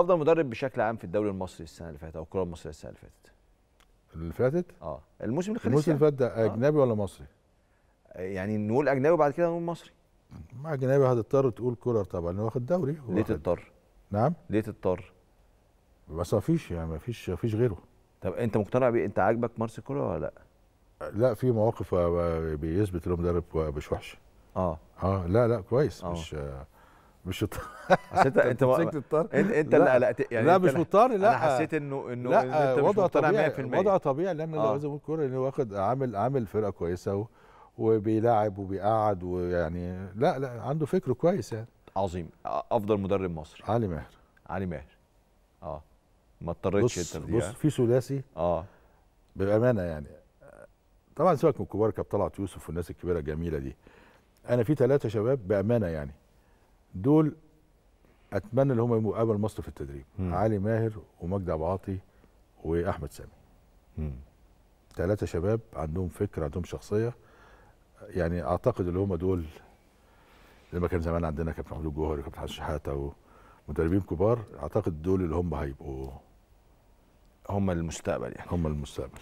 افضل مدرب بشكل عام في الدوري المصري السنه اللي فاتت او الكره المصريه السنه اللي فاتت اللي فاتت اه الموسم اللي الموسم اللي يعني. فات ده آه. اجنبي آه. ولا مصري يعني نقول اجنبي وبعد كده نقول مصري ما اجنبي هتضطر تقول كولر طبعا هو واخد دوري ليه تضطر نعم ليه تضطر بس ما فيش يعني ما فيش ما فيش غيره طب انت مقتنع بيه انت عاجبك مارسيل كولر ولا لا لا في مواقف بيثبت له مدرب مش وحش اه اه لا لا كويس آه. مش آه مش حسيت انت انت مسكت الطار انت انت اللي قلقت يعني لا مش مضطر لا انا حسيت انه انه لا انت وضع طبيعي وضع طبيعي لان آه. لازم كوره انه واخد عامل عامل فرقه كويسه وبيلاعب وبيقعد ويعني لا لا عنده فكر كويس يعني عظيم افضل مدرب مصري علي ماهر علي ماهر اه ما اضطريتش بص انت بص في ثلاثي اه بامانه يعني طبعا سيبك من الكبار كابتن طلعت يوسف والناس الكبيره الجميله دي انا في ثلاثه شباب بامانه يعني دول اتمنى ان هم يبقوا قبل مصر في التدريب مم. علي ماهر ومجدي ابو عاطي واحمد سامي ثلاثه شباب عندهم فكر عندهم شخصيه يعني اعتقد اللي هم دول زي ما كان زمان عندنا كابتن محمود الجوهري وكابتن حسن شحاته ومدربين كبار اعتقد دول اللي هم هيبقوا هم المستقبل يعني هم المستقبل